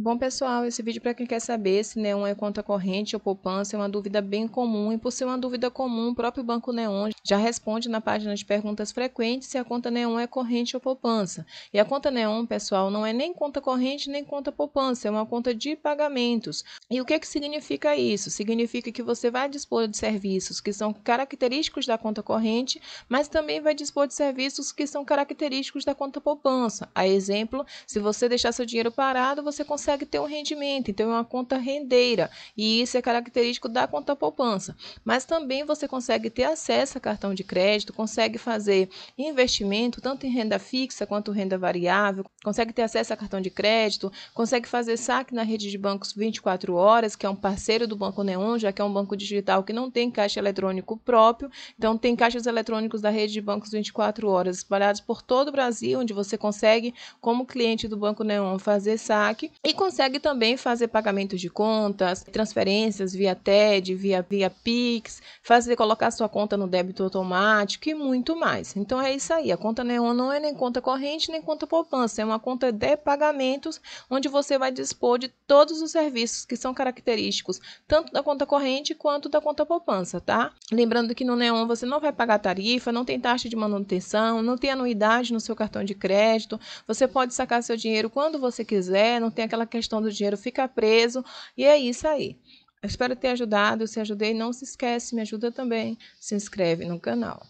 Bom, pessoal, esse vídeo para quem quer saber se Neon é conta corrente ou poupança é uma dúvida bem comum e por ser uma dúvida comum, o próprio Banco Neon já responde na página de perguntas frequentes se a conta Neon é corrente ou poupança. E a conta Neon, pessoal, não é nem conta corrente nem conta poupança, é uma conta de pagamentos. E o que é que significa isso? Significa que você vai dispor de serviços que são característicos da conta corrente, mas também vai dispor de serviços que são característicos da conta poupança. A exemplo, se você deixar seu dinheiro parado, você consegue consegue ter um rendimento, então é uma conta rendeira, e isso é característico da conta poupança. Mas também você consegue ter acesso a cartão de crédito, consegue fazer investimento tanto em renda fixa quanto renda variável, consegue ter acesso a cartão de crédito, consegue fazer saque na rede de bancos 24 horas, que é um parceiro do Banco Neon, já que é um banco digital que não tem caixa eletrônico próprio, então tem caixas eletrônicos da rede de bancos 24 horas espalhados por todo o Brasil, onde você consegue, como cliente do Banco Neon, fazer saque e consegue também fazer pagamentos de contas, transferências via TED, via, via Pix, fazer colocar sua conta no débito automático e muito mais. Então é isso aí. A conta Neon é não é nem conta corrente nem conta poupança, é uma conta de pagamentos onde você vai dispor de todos os serviços que são característicos tanto da conta corrente quanto da conta poupança, tá? Lembrando que no Neon você não vai pagar tarifa, não tem taxa de manutenção, não tem anuidade no seu cartão de crédito, você pode sacar seu dinheiro quando você quiser, não tem aquela questão do dinheiro fica preso. E é isso aí. Eu espero ter ajudado. Se ajudei, não se esquece, me ajuda também. Se inscreve no canal.